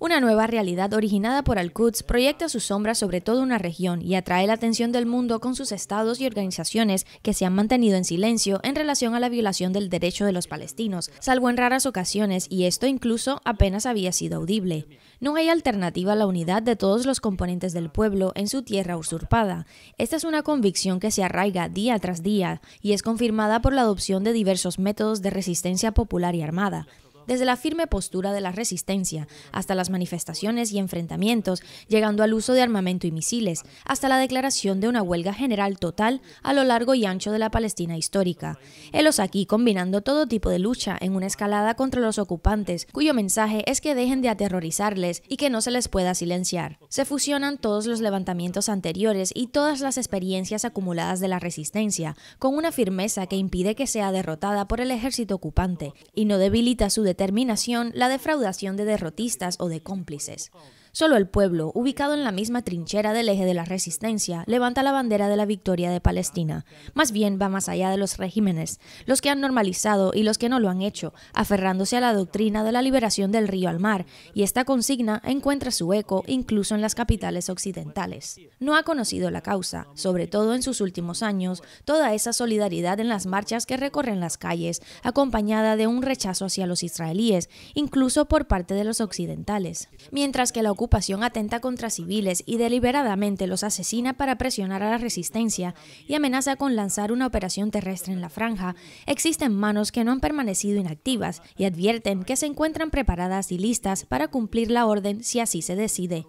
Una nueva realidad originada por Al-Quds proyecta su sombra sobre toda una región y atrae la atención del mundo con sus estados y organizaciones que se han mantenido en silencio en relación a la violación del derecho de los palestinos, salvo en raras ocasiones y esto incluso apenas había sido audible. No hay alternativa a la unidad de todos los componentes del pueblo en su tierra usurpada. Esta es una convicción que se arraiga día tras día y es confirmada por la adopción de diversos métodos de resistencia popular y armada desde la firme postura de la resistencia hasta las manifestaciones y enfrentamientos, llegando al uso de armamento y misiles, hasta la declaración de una huelga general total a lo largo y ancho de la Palestina histórica. Helos aquí combinando todo tipo de lucha en una escalada contra los ocupantes, cuyo mensaje es que dejen de aterrorizarles y que no se les pueda silenciar. Se fusionan todos los levantamientos anteriores y todas las experiencias acumuladas de la resistencia, con una firmeza que impide que sea derrotada por el ejército ocupante y no debilita su determinación la defraudación de derrotistas o de cómplices. Solo el pueblo, ubicado en la misma trinchera del eje de la resistencia, levanta la bandera de la victoria de Palestina. Más bien va más allá de los regímenes, los que han normalizado y los que no lo han hecho, aferrándose a la doctrina de la liberación del río al mar, y esta consigna encuentra su eco incluso en las capitales occidentales. No ha conocido la causa, sobre todo en sus últimos años, toda esa solidaridad en las marchas que recorren las calles, acompañada de un rechazo hacia los israelíes, incluso por parte de los occidentales. Mientras que la ocupación atenta contra civiles y deliberadamente los asesina para presionar a la resistencia y amenaza con lanzar una operación terrestre en la franja, existen manos que no han permanecido inactivas y advierten que se encuentran preparadas y listas para cumplir la orden si así se decide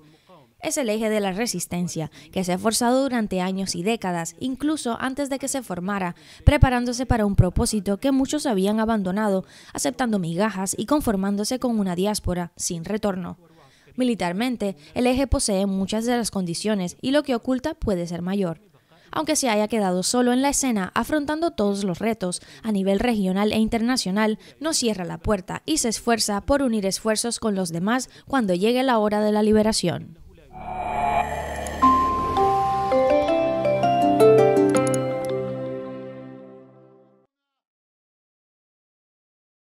es el eje de la resistencia, que se ha forzado durante años y décadas, incluso antes de que se formara, preparándose para un propósito que muchos habían abandonado, aceptando migajas y conformándose con una diáspora sin retorno. Militarmente, el eje posee muchas de las condiciones y lo que oculta puede ser mayor. Aunque se haya quedado solo en la escena afrontando todos los retos a nivel regional e internacional, no cierra la puerta y se esfuerza por unir esfuerzos con los demás cuando llegue la hora de la liberación.